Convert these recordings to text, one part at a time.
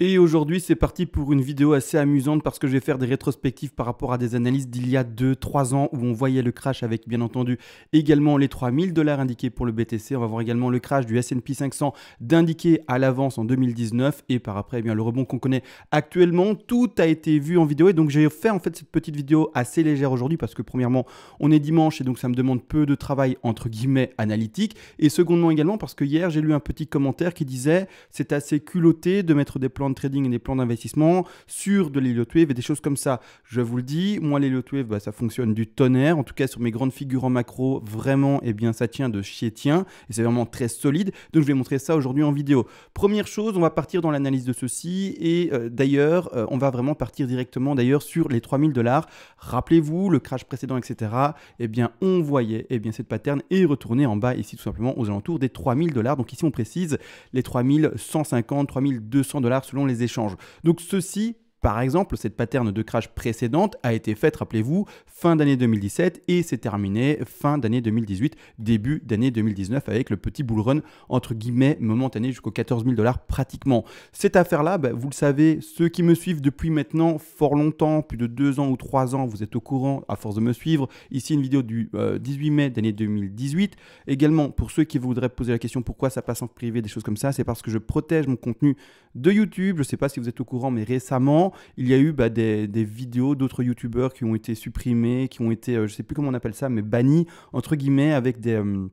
Et aujourd'hui, c'est parti pour une vidéo assez amusante parce que je vais faire des rétrospectives par rapport à des analyses d'il y a 2-3 ans où on voyait le crash avec bien entendu également les 3000 dollars indiqués pour le BTC. On va voir également le crash du S&P 500 d'indiqué à l'avance en 2019 et par après eh bien le rebond qu'on connaît actuellement. Tout a été vu en vidéo et donc j'ai fait en fait cette petite vidéo assez légère aujourd'hui parce que premièrement, on est dimanche et donc ça me demande peu de travail entre guillemets analytique et secondement également parce que hier, j'ai lu un petit commentaire qui disait c'est assez culotté de mettre des plans trading et des plans d'investissement sur de l'Elliott Wave et des choses comme ça. Je vous le dis, moi l'Elliott Wave, bah, ça fonctionne du tonnerre. En tout cas, sur mes grandes figures en macro, vraiment, et eh bien, ça tient de chier tient. Et c'est vraiment très solide. Donc, je vais montrer ça aujourd'hui en vidéo. Première chose, on va partir dans l'analyse de ceci. Et euh, d'ailleurs, euh, on va vraiment partir directement d'ailleurs sur les 3000 dollars. Rappelez-vous, le crash précédent, etc. Et eh bien, on voyait et eh bien, cette pattern est retournée en bas ici tout simplement aux alentours des 3000 dollars. Donc ici, on précise les 3150, 3200 dollars selon les échanges. Donc ceci par exemple, cette pattern de crash précédente a été faite, rappelez-vous, fin d'année 2017 et s'est terminée fin d'année 2018, début d'année 2019 avec le petit bull run entre guillemets momentané jusqu'aux 14 000 dollars pratiquement. Cette affaire-là, bah, vous le savez, ceux qui me suivent depuis maintenant fort longtemps, plus de deux ans ou trois ans, vous êtes au courant à force de me suivre. Ici une vidéo du 18 euh, mai d'année 2018. Également, pour ceux qui voudraient poser la question pourquoi ça passe en privé, des choses comme ça, c'est parce que je protège mon contenu de YouTube. Je ne sais pas si vous êtes au courant, mais récemment, il y a eu bah, des, vidéos d'autres youtubeurs qui ont été supprimés, qui ont été, euh, je sais plus comment on appelle ça, mais bannis, entre guillemets, avec des... Euh,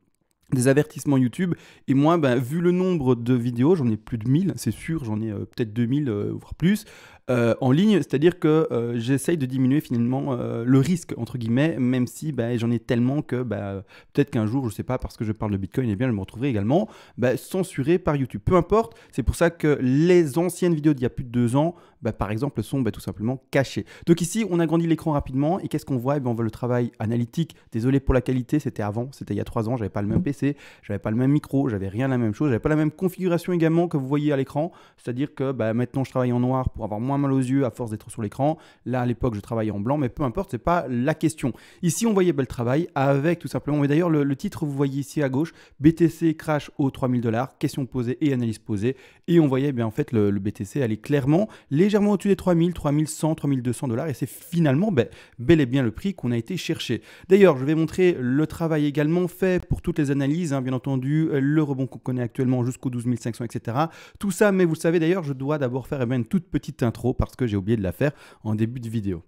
avertissements YouTube. Et moi, bah, vu le nombre de vidéos, j'en ai plus de 1000, c'est sûr, j'en ai euh, peut-être 2000, voire plus, en ligne. C'est-à-dire que j'essaye de diminuer finalement le risque, entre guillemets, même si bah, j'en ai tellement que peut-être qu'un jour, je sais pas, parce que je parle de Bitcoin, et eh bien je me retrouverai également censuré par YouTube. Peu importe, c'est pour ça que les anciennes vidéos d'il y a plus de deux ans, bah, par exemple, sont bah, tout simplement cachés. Donc ici, on agrandit l'écran rapidement et qu'est-ce qu'on voit et eh bien, On voit le travail analytique. Désolé pour la qualité, c'était avant, c'était il y a trois ans, j'avais pas le même mmh. PC, j'avais pas le même micro, j'avais rien la même chose, j'avais pas la même configuration également que vous voyez à l'écran. C'est-à-dire que bah, maintenant, je travaille en noir pour avoir moins mal aux yeux à force d'être sur l'écran. Là, à l'époque, je travaillais en blanc, mais peu importe, c'est pas la question. Ici, on voyait le travail avec tout simplement, mais d'ailleurs, le, titre, vous voyez ici à gauche, BTC crash aux 3000 dollars, question posée et analyse posée. Et on voyait eh bien en fait le, le BTC allait clairement légèrement au-dessus des 3000, 3100, 3200 dollars, et c'est finalement ben, bel et bien le prix qu'on a été chercher. D'ailleurs, je vais montrer le travail également fait pour toutes les analyses, hein, bien entendu, euh, le rebond qu'on connaît actuellement jusqu'au 12500, etc. Tout ça, mais vous le savez d'ailleurs, je dois d'abord faire eh une toute petite intro parce que j'ai oublié de la faire en début de vidéo.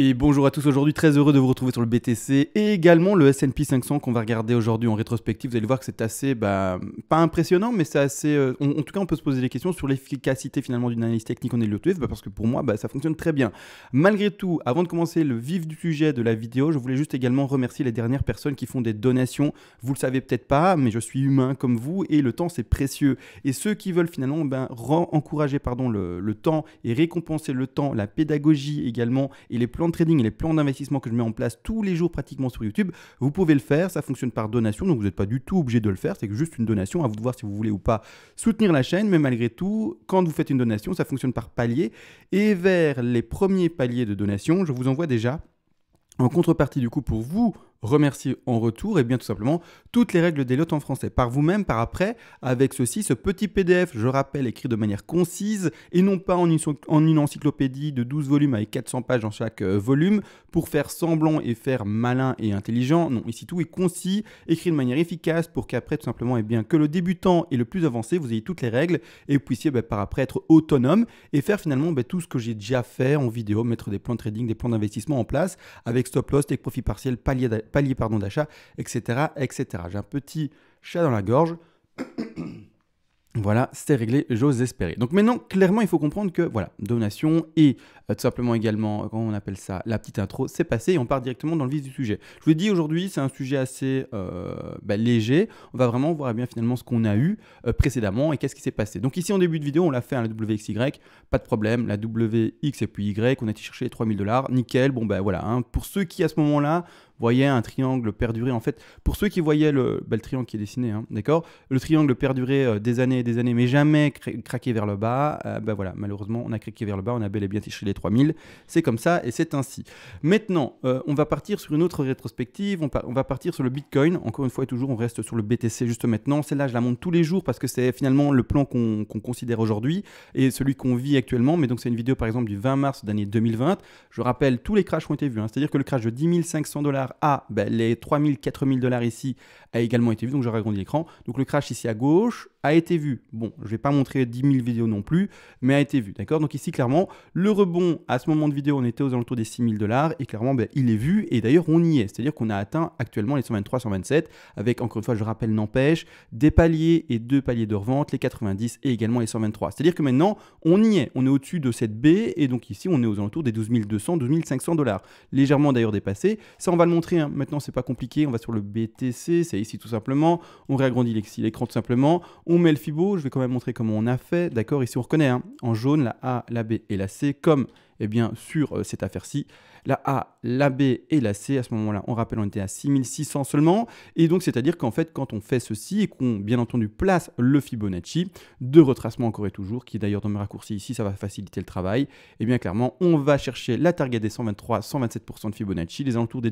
Et bonjour à tous aujourd'hui, très heureux de vous retrouver sur le BTC et également le S&P 500 qu'on va regarder aujourd'hui en rétrospective. Vous allez voir que c'est assez, bah, pas impressionnant, mais c'est assez... Euh, en tout cas, on peut se poser des questions sur l'efficacité finalement d'une analyse technique en Elliott Wave, bah, parce que pour moi, bah, ça fonctionne très bien. Malgré tout, avant de commencer le vif du sujet de la vidéo, je voulais juste également remercier les dernières personnes qui font des donations. Vous le savez peut-être pas, mais je suis humain comme vous et le temps c'est précieux. Et ceux qui veulent finalement ben, encourager pardon, le temps et récompenser le temps, la pédagogie également et les plans trading et les plans d'investissement que je mets en place tous les jours pratiquement sur YouTube, vous pouvez le faire. Ça fonctionne par donation, donc vous n'êtes pas du tout obligé de le faire. C'est juste une donation, à vous de voir si vous voulez ou pas soutenir la chaîne. Mais malgré tout, quand vous faites une donation, ça fonctionne par palier. Et vers les premiers paliers de donation, je vous envoie déjà en contrepartie du coup pour vous remercier en retour, et eh bien tout simplement toutes les règles des lots en français, par vous-même, par après, avec ceci, ce petit PDF, je rappelle, écrit de manière concise, et non pas en une, en une encyclopédie de 12 volumes avec 400 pages dans chaque euh, volume, pour faire semblant et faire malin et intelligent. Non, ici tout est concis, écrit de manière efficace, pour qu'après, tout simplement, et eh bien que le débutant et le plus avancé, vous ayez toutes les règles, et vous puissiez bah, par après être autonome, et faire finalement bah, tout ce que j'ai déjà fait en vidéo, mettre des plans de trading, des plans d'investissement en place, avec stop loss, et profit partiel, palier palier pardon, d'achat, etc., etc. J'ai un petit chat dans la gorge. Voilà, c'est réglé, j'ose espérer. Donc maintenant, clairement, il faut comprendre que, voilà, donation et euh, tout simplement également, euh, comment on appelle ça La petite intro, c'est passé et on part directement dans le vif du sujet. Je vous l'ai dit aujourd'hui, c'est un sujet assez euh, bah, léger. On va vraiment voir eh bien finalement ce qu'on a eu précédemment et qu'est-ce qui s'est passé. Donc ici en début de vidéo, on l'a fait à hein, la WXY, pas de problème, la WX et puis Y, on a été chercher les 3000 dollars, nickel, bon ben voilà. Hein. Pour ceux qui à ce moment-là voyaient un triangle perdurer. En fait, pour ceux qui voyaient le, bah, triangle qui est dessiné, hein, d'accord Le triangle perdurer des années et des années, mais jamais craqué vers le bas, ben voilà, malheureusement, on a craqué vers le bas, on a bel et bien tiré les 3000. C'est comme ça et c'est ainsi. Maintenant, euh, on va partir sur une autre rétrospective. On, va partir sur le Bitcoin. Encore une fois et toujours, on reste sur le BTC juste maintenant. Celle-là, je la monte tous les jours parce que c'est finalement le plan qu'on considère aujourd'hui et celui qu'on vit actuellement. Mais donc, c'est une vidéo par exemple du 20 mars d'année 2020. Je rappelle, tous les crashs ont été vus. Hein. C'est-à-dire que le crash de 10 500 dollars à ben, les 3000, 4000 dollars ici a également été vu. Donc, je agrandi l'écran. Donc, le crash ici à gauche, a été vu. Bon, je ne vais pas montrer 10 000 vidéos non plus, mais a été vu, d'accord Donc ici, clairement, le rebond, à ce moment de vidéo, on était aux alentours des 6 000 dollars, et clairement, ben, il est vu, et d'ailleurs, on y est. C'est-à-dire qu'on a atteint actuellement les 123, 127, avec, encore une fois, je rappelle, n'empêche, des paliers et deux paliers de revente, les 90 et également les 123. C'est-à-dire que maintenant, on y est, on est au-dessus de cette B, et donc ici, on est aux alentours des 12 200, 12 500 dollars. Légèrement d'ailleurs dépassé. Ça, on va le montrer, hein. maintenant, c'est pas compliqué, on va sur le BTC, c'est ici tout simplement, on réagrandit l'écran tout simplement, on met le fibo, je vais quand même montrer comment on a fait. D'accord, ici on reconnaît hein. en jaune la A, la B et la C comme eh bien, sur euh, cette affaire-ci. La A, la B et la C, à ce moment-là, on rappelle, on était à 6600 seulement. Et donc, c'est-à-dire qu'en fait, quand on fait ceci et qu'on, bien entendu, place le Fibonacci de retracement encore et toujours, qui d'ailleurs dans mes raccourcis ici, ça va faciliter le travail, eh bien, clairement, on va chercher la target des 123, 127% de Fibonacci, les alentours des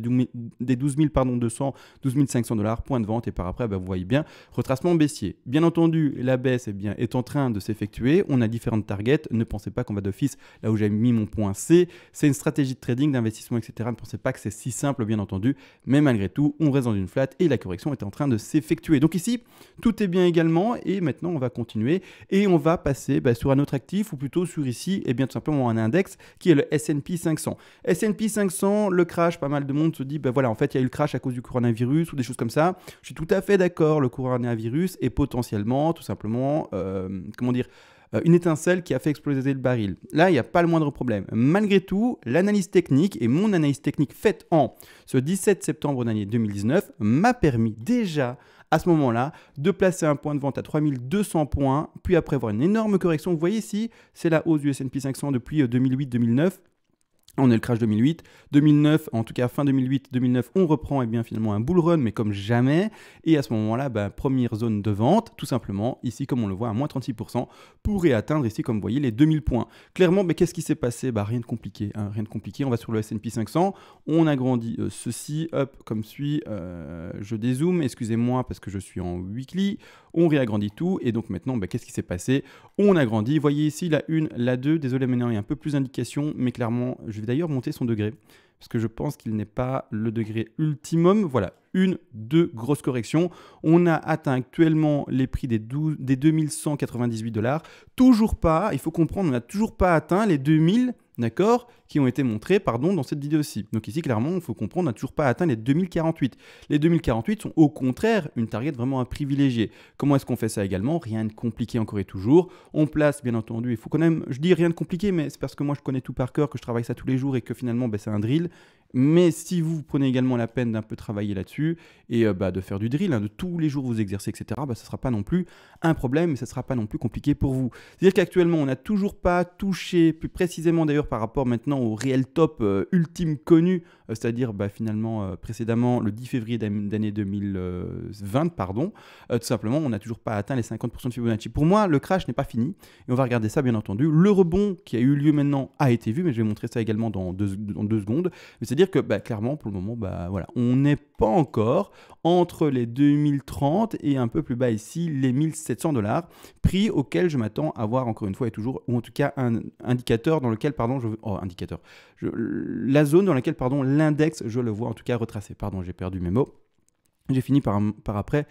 12 pardon, 200, 12 500 dollars, point de vente, et par après, bah, vous voyez bien, retracement baissier. Bien entendu, la baisse eh bien, est en train de s'effectuer, on a différentes targets, ne pensez pas qu'on va d'office, là où j'avais mis mon c'est une stratégie de trading, d'investissement, etc. Ne pensez pas que c'est si simple, bien entendu. Mais malgré tout, on reste dans une flat et la correction est en train de s'effectuer. Donc ici, tout est bien également. Et maintenant, on va continuer et on va passer bah, sur un autre actif ou plutôt sur ici, et eh bien tout simplement un index qui est le S&P 500. S&P 500, le crash, pas mal de monde se dit, ben bah, voilà, en fait, il y a eu le crash à cause du coronavirus ou des choses comme ça. Je suis tout à fait d'accord, le coronavirus est potentiellement, tout simplement, euh, comment dire, euh, une étincelle qui a fait exploser le baril. Là, il n'y a pas le moindre problème. Malgré tout, l'analyse technique et mon analyse technique faite en ce 17 septembre d'année 2019 m'a permis déjà à ce moment-là de placer un point de vente à 3200 points, puis après avoir une énorme correction. Vous voyez ici, c'est la hausse du SP 500 depuis 2008-2009 euh, on est le crash 2008, 2009, en tout cas fin 2008-2009, on reprend et eh bien finalement un bull run, mais comme jamais. Et à ce moment-là, bah, première zone de vente, tout simplement, ici comme on le voit, à moins 36%, pourrait atteindre ici comme vous voyez les 2000 points. Clairement, mais qu'est-ce qui s'est passé bah, Rien de compliqué, hein, rien de compliqué. On va sur le S&P 500, on agrandit euh, ceci, hop, comme suit, euh, je dézoome, excusez-moi parce que je suis en weekly, on réagrandit tout, et donc maintenant, bah, qu'est-ce qui s'est passé On agrandit, voyez ici la 1, la 2, désolé maintenant il y a un peu plus d'indications, mais clairement, je vais d'ailleurs monter son degré, parce que je pense qu'il n'est pas le degré ultimum. Voilà, une, deux grosses corrections. On a atteint actuellement les prix des, 12, des 2198 dollars. Toujours pas, il faut comprendre, on n'a toujours pas atteint les 2000 d'accord, qui ont été montrés pardon, dans cette vidéo-ci. Donc ici, clairement, il faut comprendre, on n'a toujours pas atteint les 2048. Les 2048 sont au contraire une target vraiment à privilégier. Comment est-ce qu'on fait ça également Rien de compliqué encore et toujours. On place, bien entendu, il faut quand même, je dis rien de compliqué, mais c'est parce que moi je connais tout par cœur, que je travaille ça tous les jours et que finalement, ben, c'est un drill. Mais si vous prenez également la peine d'un peu travailler là-dessus et euh, bah, de faire du drill, hein, de tous les jours vous exercer, etc., ce ne sera pas non plus un problème et ce ne sera pas non plus compliqué pour vous. C'est-à-dire qu'actuellement, on n'a toujours pas touché, plus précisément d'ailleurs par rapport maintenant au réel top euh, ultime connu euh, c'est-à-dire bah, finalement euh, précédemment le 10 février d'année 2020, pardon, euh, tout simplement on n'a toujours pas atteint les 50% de Fibonacci. Pour moi, le crash n'est pas fini et on va regarder ça bien entendu. Le rebond qui a eu lieu maintenant a été vu, mais je vais montrer ça également dans deux, dans deux secondes. C'est-à-dire que bah, clairement pour le moment, bah, voilà, on n'est pas encore entre les 2030 et un peu plus bas ici les 1700 dollars, prix auquel je m'attends à voir encore une fois et toujours, ou en tout cas un indicateur dans lequel, pardon, je, oh, indicateur, je, la zone dans laquelle, pardon, l'index, je le vois en tout cas retracé. Pardon, j'ai perdu mes mots. J'ai fini par, par après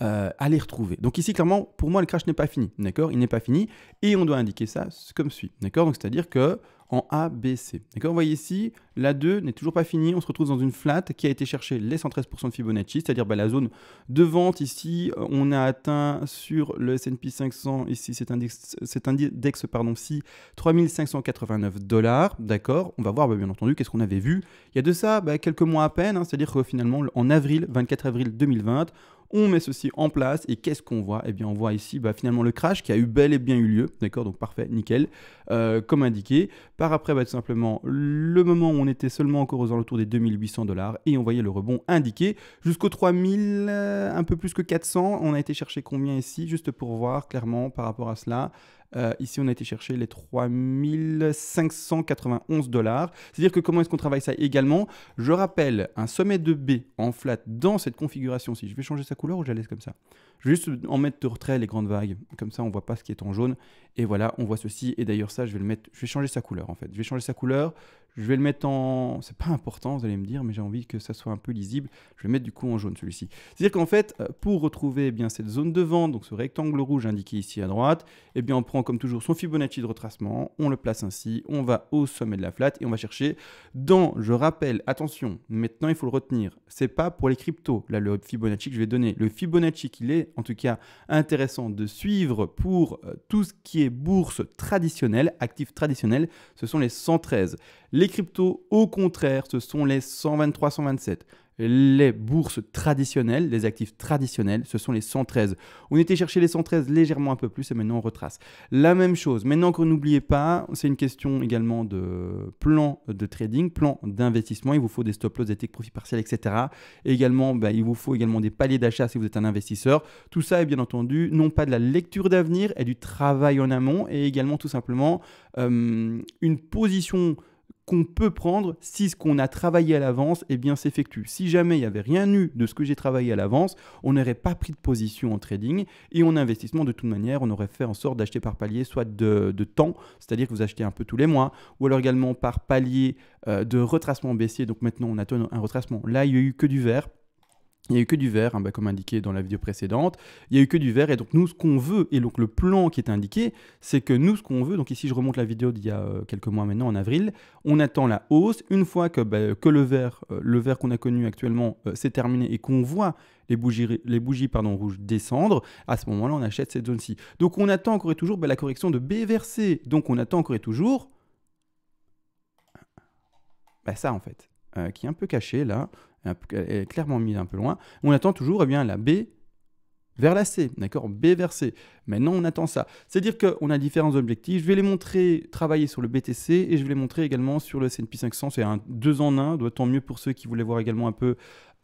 euh, à les retrouver. Donc ici, clairement, pour moi, le crash n'est pas fini, d'accord Il n'est pas fini et on doit indiquer ça comme suit, d'accord Donc c'est-à-dire que en A, d'accord Vous voyez ici, la 2 n'est toujours pas fini. on se retrouve dans une flat qui a été chercher les 113% de Fibonacci, c'est-à-dire bah, la zone de vente ici, on a atteint sur le S&P 500, ici cet index, cet index pardon, si 3589 dollars, d'accord On va voir, bah, bien entendu, qu'est-ce qu'on avait vu Il y a de ça bah, quelques mois à peine, hein, c'est-à-dire que finalement, en avril, 24 avril 2020, on met ceci en place et qu'est-ce qu'on voit Eh bien, on voit ici bah, finalement le crash qui a eu bel et bien eu lieu. D'accord Donc, parfait, nickel. Euh, comme indiqué. Par après, bah, tout simplement, le moment où on était seulement encore aux alentours des 2800 dollars et on voyait le rebond indiqué jusqu'aux 3000, euh, un peu plus que 400. On a été chercher combien ici Juste pour voir clairement par rapport à cela. Euh, ici, on a été chercher les 3591 dollars. C'est-à-dire que comment est-ce qu'on travaille ça également Je rappelle, un sommet de B en flat dans cette configuration, si je vais changer sa couleur ou je la laisse comme ça je vais juste en mettre de retrait les grandes vagues, comme ça on voit pas ce qui est en jaune. Et voilà, on voit ceci. Et d'ailleurs ça, je vais le mettre, je vais changer sa couleur en fait. Je vais changer sa couleur, je vais le mettre en... C'est pas important, vous allez me dire, mais j'ai envie que ça soit un peu lisible. Je vais mettre du coup en jaune celui-ci. C'est-à-dire qu'en fait, euh, pour retrouver eh bien cette zone de vente, donc ce rectangle rouge indiqué ici à droite, eh bien on prend comme toujours son Fibonacci de retracement, on le place ainsi, on va au sommet de la flatte et on va chercher dans, je rappelle, attention, maintenant il faut le retenir, c'est pas pour les cryptos, là le Fibonacci que je vais donner. Le Fibonacci qu'il est, en tout cas, intéressant de suivre pour euh, tout ce qui est bourse traditionnelle, actif traditionnel, ce sont les 113. Les les cryptos, au contraire, ce sont les 123, 127. Les bourses traditionnelles, les actifs traditionnels, ce sont les 113. On était chercher les 113 légèrement un peu plus et maintenant on retrace. La même chose. Maintenant qu'on n'oubliez pas, c'est une question également de plan de trading, plan d'investissement. Il vous faut des stop-loss, des take profit partiels, etc. également, bah, il vous faut également des paliers d'achat si vous êtes un investisseur. Tout ça est bien entendu non pas de la lecture d'avenir et du travail en amont et également tout simplement euh, une position qu'on peut prendre si ce qu'on a travaillé à l'avance eh bien s'effectue. Si jamais il n'y avait rien eu de ce que j'ai travaillé à l'avance, on n'aurait pas pris de position en trading et en investissement de toute manière, on aurait fait en sorte d'acheter par palier soit de, temps, c'est-à-dire que vous achetez un peu tous les mois, ou alors également par palier euh, de retracement baissier. Donc maintenant on attend un retracement. Là, il n'y a eu que du vert. Il n'y a eu que du vert, hein, bah, comme indiqué dans la vidéo précédente. Il n'y a eu que du vert, et donc nous, ce qu'on veut, et donc le plan qui est indiqué, c'est que nous, ce qu'on veut, donc ici, je remonte la vidéo d'il y a euh, quelques mois maintenant, en avril, on attend la hausse. Une fois que, bah, le vert, euh, le vert qu'on a connu actuellement, euh, s'est terminé et qu'on voit les bougies, les bougies pardon, rouges descendre, à ce moment-là, on achète cette zone-ci. Donc on attend encore et toujours bah, la correction de B vers C. Donc on attend encore et toujours ça, en fait, qui est un peu caché là. Euh, clairement mise un peu loin. On attend toujours eh bien, la B vers la C, d'accord B vers C. Maintenant, on attend ça. C'est-à-dire qu'on a différents objectifs. Je vais les montrer, travailler sur le BTC et je vais les montrer également sur le S&P 500. C'est un deux en un, doit on mieux pour ceux qui voulaient voir également un peu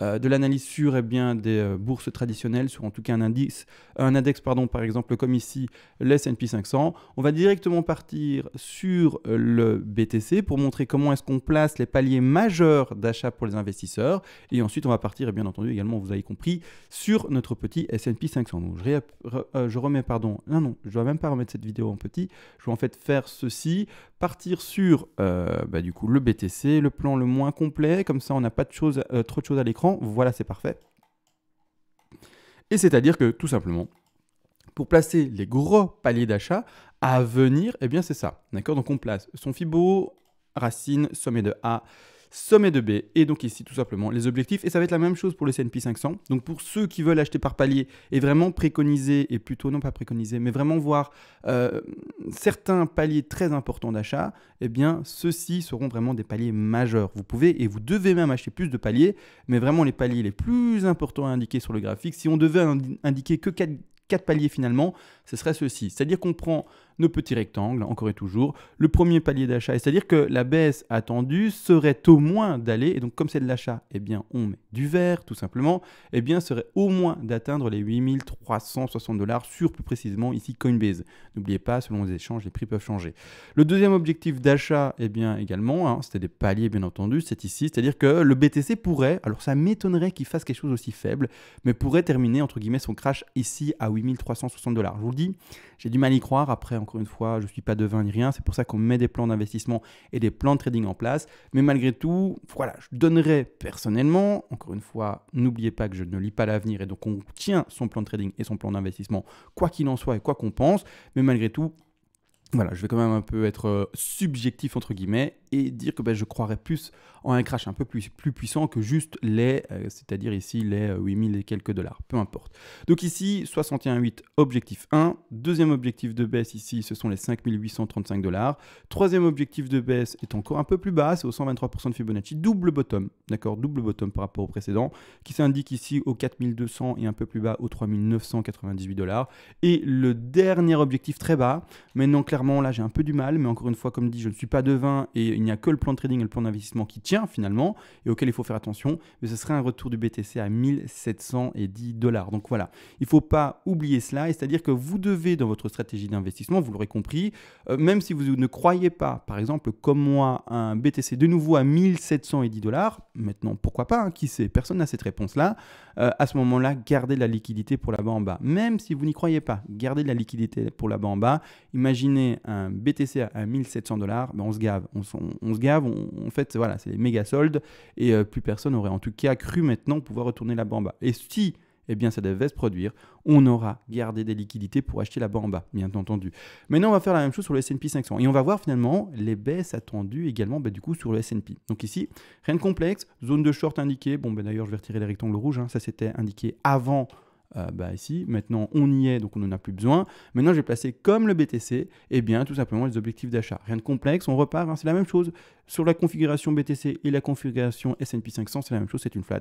euh, de l'analyse sur et eh bien, des euh, bourses traditionnelles, sur en tout cas un indice, un index pardon, par exemple comme ici l'S&P 500. On va directement partir sur euh, le BTC pour montrer comment est-ce qu'on place les paliers majeurs d'achat pour les investisseurs. Et ensuite, on va partir, et eh bien entendu également, vous avez compris, sur notre petit S&P 500. Donc, je, remets, pardon, non, non, je ne dois même pas remettre cette vidéo en petit. Je vais en fait faire ceci, partir sur bah, du coup le BTC, le plan le moins complet, comme ça on n'a pas de choses, trop de choses à l'écran voilà, c'est parfait. Et c'est-à-dire que tout simplement, pour placer les gros paliers d'achat à venir, eh bien c'est ça. D'accord Donc on place son FIBO, racine, sommet de A, sommet de B, et donc ici tout simplement les objectifs, et ça va être la même chose pour le S&P 500. Donc pour ceux qui veulent acheter par palier et vraiment préconiser, et plutôt non pas préconiser, mais vraiment voir euh, certains paliers très importants d'achat, eh bien ceux-ci seront vraiment des paliers majeurs. Vous pouvez et vous devez même acheter plus de paliers, mais vraiment les paliers les plus importants à indiquer sur le graphique, si on devait indiquer que 4 quatre paliers finalement, ce serait ceci. C'est-à-dire qu'on prend nos petits rectangles, encore et toujours, le premier palier d'achat, c'est-à-dire que la baisse attendue serait au moins d'aller, et donc comme c'est de l'achat, eh bien on met du vert tout simplement, eh bien serait au moins d'atteindre les 8360 dollars sur plus précisément ici Coinbase. N'oubliez pas, selon les échanges, les prix peuvent changer. Le deuxième objectif d'achat, eh bien également, hein, c'était des paliers bien entendu, c'est ici, c'est-à-dire que le BTC pourrait, alors ça m'étonnerait qu'il fasse quelque chose aussi faible, mais pourrait terminer entre guillemets son crash ici à 8360 dollars. Je vous le dis, j'ai du mal à y croire. Après, encore une fois, je ne suis pas devin ni rien. C'est pour ça qu'on met des plans d'investissement et des plans de trading en place. Mais malgré tout, voilà, je donnerai personnellement, encore une fois, n'oubliez pas que je ne lis pas l'avenir et donc on tient son plan de trading et son plan d'investissement, quoi qu'il en soit et quoi qu'on pense. Mais malgré tout, voilà, je vais quand même un peu être euh, subjectif entre guillemets et dire que ben, je croirais plus en un crash un peu plus, plus puissant que juste les, euh, c'est-à-dire ici les 8000 euh, et quelques dollars, peu importe. Donc ici, 61,8 objectif 1, deuxième objectif de baisse ici, ce sont les 5835 dollars, troisième objectif de baisse est encore un peu plus bas, c'est au 123% de Fibonacci, double bottom, d'accord, double bottom par rapport au précédent, qui s'indique ici aux 4200 et un peu plus bas au 3998 dollars, et le dernier objectif très bas, maintenant clairement, là, j'ai un peu du mal, mais encore une fois, comme dit, je ne suis pas devin et il n'y a que le plan de trading et le plan d'investissement qui tient finalement et auquel il faut faire attention. Mais ce serait un retour du BTC à 1710 dollars. Donc voilà, il ne faut pas oublier cela, et c'est-à-dire que vous devez, dans votre stratégie d'investissement, vous l'aurez compris, euh, même si vous ne croyez pas, par exemple, comme moi, un BTC de nouveau à 1710 dollars, maintenant pourquoi pas, hein, qui sait, personne n'a cette réponse-là, euh, à ce moment-là, gardez la liquidité pour la bas en bas. Même si vous n'y croyez pas, gardez de la liquidité pour la bas en bas. Imaginez un BTC à 1700 dollars, ben, on se gave. On, se gave, en fait, voilà, c'est les méga soldes et euh, plus personne aurait en tout cas cru maintenant pouvoir retourner la bas. Et si eh bien ça devait se produire, on aura gardé des liquidités pour acheter la bas, bien entendu. Maintenant, on va faire la même chose sur le S&P 500 et on va voir finalement les baisses attendues également ben, du coup sur le S&P. Donc ici, rien de complexe, zone de short indiquée, bon ben d'ailleurs je vais retirer les rectangles rouges, hein. ça c'était indiqué avant euh, bah ici, maintenant on y est, donc on n'en a plus besoin. Maintenant, je vais placer comme le BTC, et eh bien tout simplement les objectifs d'achat. Rien de complexe, on repart, hein, c'est la même chose. Sur la configuration BTC et la configuration S&P 500, c'est la même chose, c'est une flat.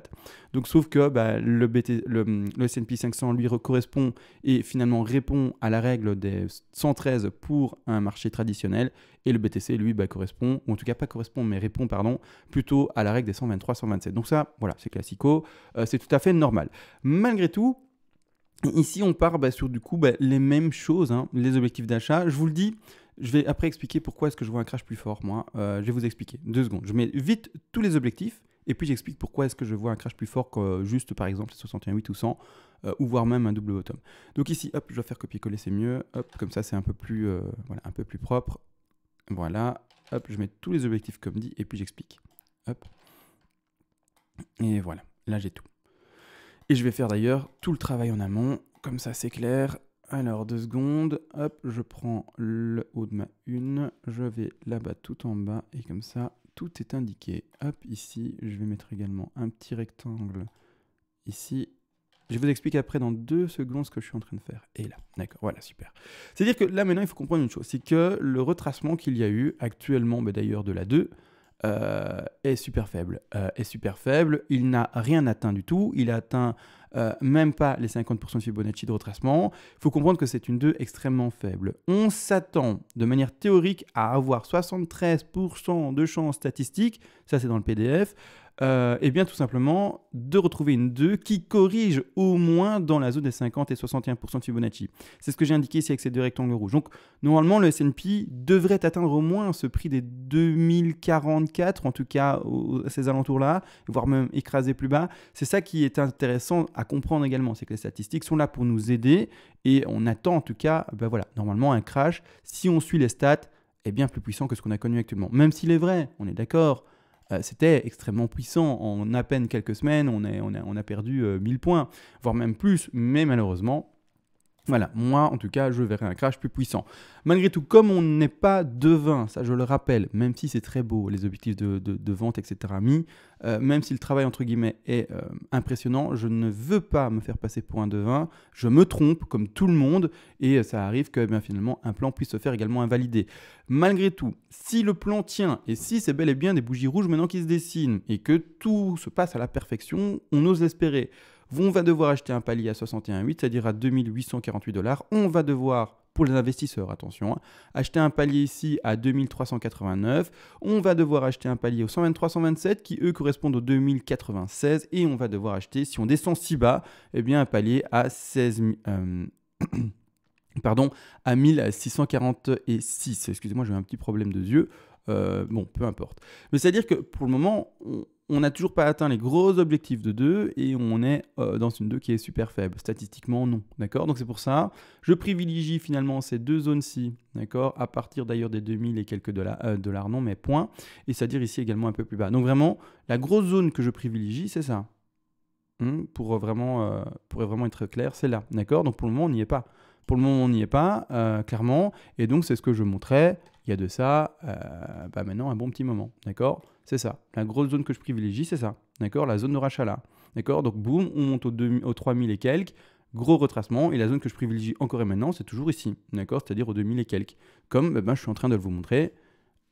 Donc sauf que bah, le, le, S&P 500 lui correspond et finalement répond à la règle des 113 pour un marché traditionnel et le BTC lui bah, correspond, ou en tout cas pas correspond, mais répond pardon, plutôt à la règle des 123-127. Donc ça, voilà, c'est classico, euh, c'est tout à fait normal. Malgré tout, Ici, on part bah, sur du coup bah, les mêmes choses, hein, les objectifs d'achat. Je vous le dis, je vais après expliquer pourquoi est-ce que je vois un crash plus fort, moi. Euh, je vais vous expliquer. Deux secondes. Je mets vite tous les objectifs et puis j'explique pourquoi est-ce que je vois un crash plus fort que juste par exemple 61.8 ou 100 euh, ou voire même un double bottom. Donc ici, hop, je vais faire copier-coller, c'est mieux. Hop, comme ça, c'est un peu plus, euh, un peu plus propre. Voilà. Hop, je mets tous les objectifs comme dit et puis j'explique. Et voilà. Là, j'ai tout. Et je vais faire d'ailleurs tout le travail en amont, comme ça c'est clair. Alors, deux secondes, hop, je prends le haut de ma une, je vais là-bas tout en bas, et comme ça, tout est indiqué. Hop, ici, je vais mettre également un petit rectangle ici. Je vous explique après dans deux secondes ce que je suis en train de faire. Et là, d'accord, voilà, super. C'est-à-dire que là maintenant, il faut comprendre une chose, c'est que le retracement qu'il y a eu actuellement, mais bah, d'ailleurs de la 2, euh, est super faible. Euh, est super faible, il n'a rien atteint du tout, il a atteint euh, même pas les 50% de Fibonacci de retracement. Il faut comprendre que c'est une 2 extrêmement faible. On s'attend de manière théorique à avoir 73% de chances statistiques, ça c'est dans le PDF, et euh, eh bien, tout simplement, de retrouver une 2 qui corrige au moins dans la zone des 50 et 61% de Fibonacci. C'est ce que j'ai indiqué ici avec ces deux rectangles rouges. Donc, normalement, le S&P devrait atteindre au moins ce prix des 2044, en tout cas à ces alentours-là, voire même écraser plus bas. C'est ça qui est intéressant à comprendre également, c'est que les statistiques sont là pour nous aider et on attend en tout cas, ben voilà, normalement un crash, si on suit les stats, est eh bien plus puissant que ce qu'on a connu actuellement. Même s'il est vrai, on est d'accord, euh, c'était extrêmement puissant. En à peine quelques semaines, on, a, on a perdu 1000 euh, points, voire même plus, mais malheureusement, voilà, moi en tout cas, je verrai un crash plus puissant. Malgré tout, comme on n'est pas devin, ça je le rappelle, même si c'est très beau, les objectifs de, vente, etc., mis, euh, même si le travail entre guillemets est euh, impressionnant, je ne veux pas me faire passer pour un devin, je me trompe comme tout le monde, et euh, ça arrive que ben, finalement un plan puisse se faire également invalider. Malgré tout, si le plan tient, et si c'est bel et bien des bougies rouges maintenant qui se dessinent, et que tout se passe à la perfection, on ose espérer on va devoir acheter un palier à 61,8, c'est-à-dire à 2848 dollars. On va devoir pour les investisseurs, attention. Hein, acheter un palier ici à 2389. On va devoir acheter un palier au 123 qui eux correspondent au 2096 et on va devoir acheter, si on descend si bas, eh bien un palier à 16 euh, Pardon, à 1646. Excusez-moi, j'ai un petit problème de yeux. Euh, bon, peu importe. Mais c'est-à-dire que pour le moment, on n'a toujours pas atteint les gros objectifs de 2 et on est euh, dans une 2 qui est super faible. Statistiquement, non. D'accord Donc c'est pour ça, je privilégie finalement ces deux zones-ci, d'accord À partir d'ailleurs des 2000 et quelques euh, dollars, non, mais point, Et c'est-à-dire ici également un peu plus bas. Donc vraiment, la grosse zone que je privilégie, c'est ça. Hmm, pour, euh, vraiment, vraiment être clair, c'est là. D'accord Donc pour le moment, on n'y est pas. Pour le moment, on n'y est pas, clairement. Et donc, c'est ce que je montrais il y a de ça, bah, maintenant, un bon petit moment. D'accord c'est ça. La grosse zone que je privilégie, c'est ça. D'accord La zone de rachat là. D'accord Donc boum, on monte au, 2000, au 3000 et quelques. Gros retracement. Et la zone que je privilégie encore et maintenant, c'est toujours ici. D'accord C'est-à-dire au 2000 et quelques. Comme eh ben, je suis en train de vous montrer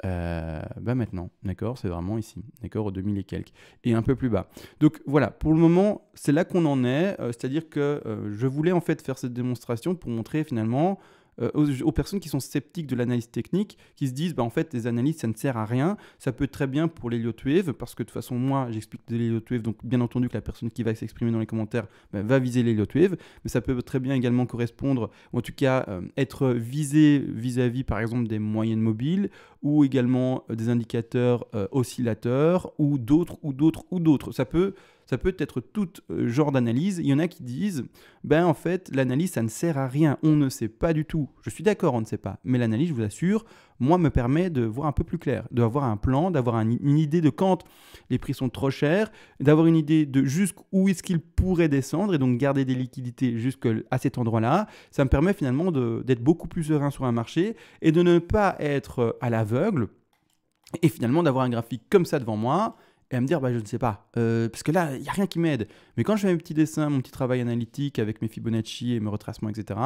euh, ben, maintenant, d'accord C'est vraiment ici, d'accord Au 2000 et quelques, et un peu plus bas. Donc voilà, pour le moment, c'est là qu'on en est, euh, c'est-à-dire que euh, je voulais en fait faire cette démonstration pour montrer finalement euh, aux, personnes qui sont sceptiques de l'analyse technique, qui se disent bah, en fait les analyses ça ne sert à rien, ça peut très bien pour les Wave, parce que de toute façon moi j'explique de l'Heliot Wave, donc bien entendu que la personne qui va s'exprimer dans les commentaires bah, va viser les Wave, mais ça peut très bien également correspondre, ou en tout cas euh, être visé vis-à-vis par exemple des moyennes mobiles, ou également euh, des indicateurs oscillateurs, ou d'autres, ou d'autres, ou d'autres. Ça peut ça peut être tout euh, genre d'analyse. Il y en a qui disent, ben en fait, l'analyse, ça ne sert à rien. On ne sait pas du tout. Je suis d'accord, on ne sait pas. Mais l'analyse, je vous assure, moi, me permet de voir un peu plus clair, d'avoir un plan, d'avoir une idée de quand les prix sont trop chers, d'avoir une idée de jusqu'où est-ce qu'ils pourraient descendre et donc garder des liquidités jusqu'à cet endroit-là. Ça me permet finalement d'être beaucoup plus serein sur un marché et de ne pas être euh, à l'aveugle et finalement d'avoir un graphique comme ça devant moi et à me dire bah je ne sais pas euh, parce que là il y a rien qui m'aide mais quand je fais mes petits dessins mon petit travail analytique avec mes Fibonacci et mes retracements etc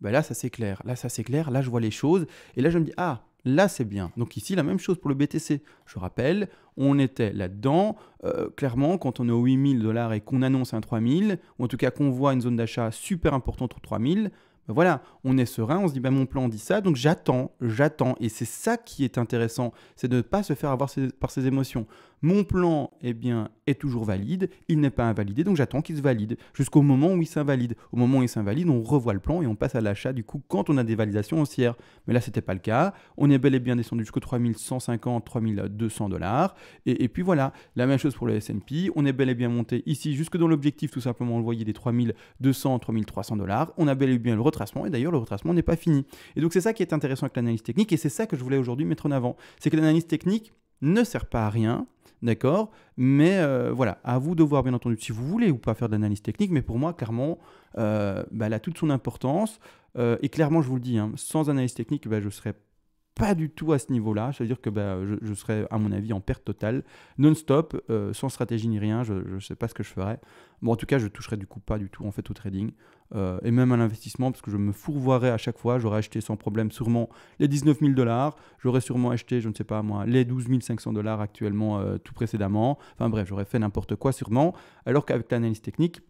bah là ça s'éclaire là ça s'éclaire là je vois les choses et là je me dis ah Là, c'est bien. Donc ici, la même chose pour le BTC. Je rappelle, on était là-dedans. Euh, clairement, quand on est aux 8000 dollars et qu'on annonce un 3000, ou en tout cas qu'on voit une zone d'achat super importante aux 3000, bah, voilà, on est serein, on se dit, bah mon plan dit ça, donc j'attends, j'attends. Et c'est ça qui est intéressant, c'est de ne pas se faire avoir par ses émotions. Mon plan, eh bien, est toujours valide, il n'est pas invalidé, donc j'attends qu'il se valide jusqu'au moment où il s'invalide. Au moment où il s'invalide, on revoit le plan et on passe à l'achat du coup quand on a des validations haussières. Mais là, ce n'était pas le cas. On est bel et bien descendu jusqu'au 3150, 3200 dollars. Et, puis voilà, la même chose pour le S&P. On est bel et bien monté ici jusque dans l'objectif, tout simplement, on le des 3200, 3300 dollars. On a bel et bien le retracement et d'ailleurs, le retracement n'est pas fini. Et donc, c'est ça qui est intéressant avec l'analyse technique et c'est ça que je voulais aujourd'hui mettre en avant. C'est que l'analyse technique ne sert pas à rien d'accord Mais euh, voilà, à vous de voir, bien entendu, si vous voulez ou pas faire d'analyse technique, mais pour moi, clairement, euh, bah, elle a toute son importance. Euh, et clairement, je vous le dis, hein, sans analyse technique, bah, je ne serais pas du tout à ce niveau-là. C'est-à-dire que bah, je, serais, à mon avis, en perte totale, non-stop, sans stratégie ni rien. Je ne sais pas ce que je ferais. Bon, en tout cas, je toucherais du coup pas du tout en fait au trading. Euh, et même à l'investissement parce que je me fourvoierais à chaque fois. J'aurais acheté sans problème sûrement les 19 000 dollars. J'aurais sûrement acheté, je ne sais pas moi, les 12 500 dollars actuellement euh, tout précédemment. Enfin bref, j'aurais fait n'importe quoi sûrement. Alors qu'avec l'analyse technique,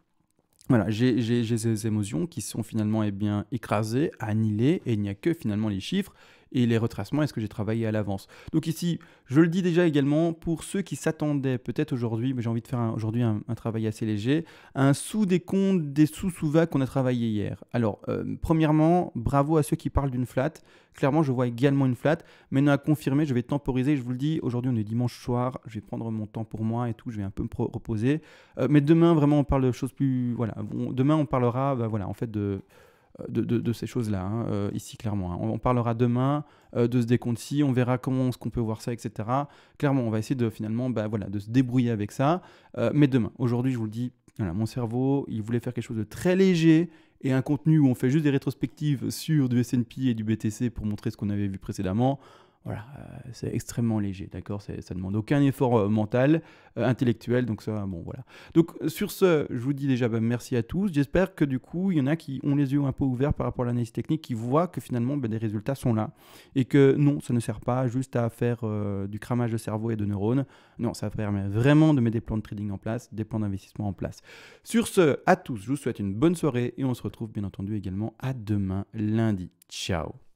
voilà, j'ai ces émotions qui sont finalement eh bien, écrasées, annihilées et il n'y a que finalement les chiffres et les retracements, est-ce que j'ai travaillé à l'avance. Donc ici, je le dis déjà également, pour ceux qui s'attendaient peut-être aujourd'hui, mais j'ai envie de faire aujourd'hui un, travail assez léger, un sous-décompte des sous-sous-vagues qu'on a travaillé hier. Alors, euh, premièrement, bravo à ceux qui parlent d'une flat. Clairement, je vois également une flat. Maintenant à confirmer, je vais temporiser, je vous le dis, aujourd'hui on est dimanche soir, je vais prendre mon temps pour moi et tout, je vais un peu me reposer. Euh, mais demain, vraiment, on parle de choses plus... Voilà, demain on parlera, bah, voilà, en fait, de de, ces choses-là, hein, euh, ici, clairement. Hein. On, parlera demain euh, de ce décompte-ci, on verra comment ce qu'on peut voir ça, etc. Clairement, on va essayer de finalement bah, voilà, de se débrouiller avec ça. Euh, mais demain, aujourd'hui, je vous le dis, voilà, mon cerveau, il voulait faire quelque chose de très léger et un contenu où on fait juste des rétrospectives sur du SP et du BTC pour montrer ce qu'on avait vu précédemment. Voilà, euh, c'est extrêmement léger, d'accord Ça demande aucun effort euh, mental, euh, intellectuel, donc ça, bon, voilà. Donc sur ce, je vous dis déjà bah, merci à tous. J'espère que du coup, il y en a qui ont les yeux un peu ouverts par rapport à l'analyse technique, qui voient que finalement, bah, des résultats sont là, et que non, ça ne sert pas juste à faire du cramage de cerveau et de neurones. Non, ça permet vraiment de mettre des plans de trading en place, des plans d'investissement en place. Sur ce, à tous, je vous souhaite une bonne soirée, et on se retrouve bien entendu également à demain, lundi. Ciao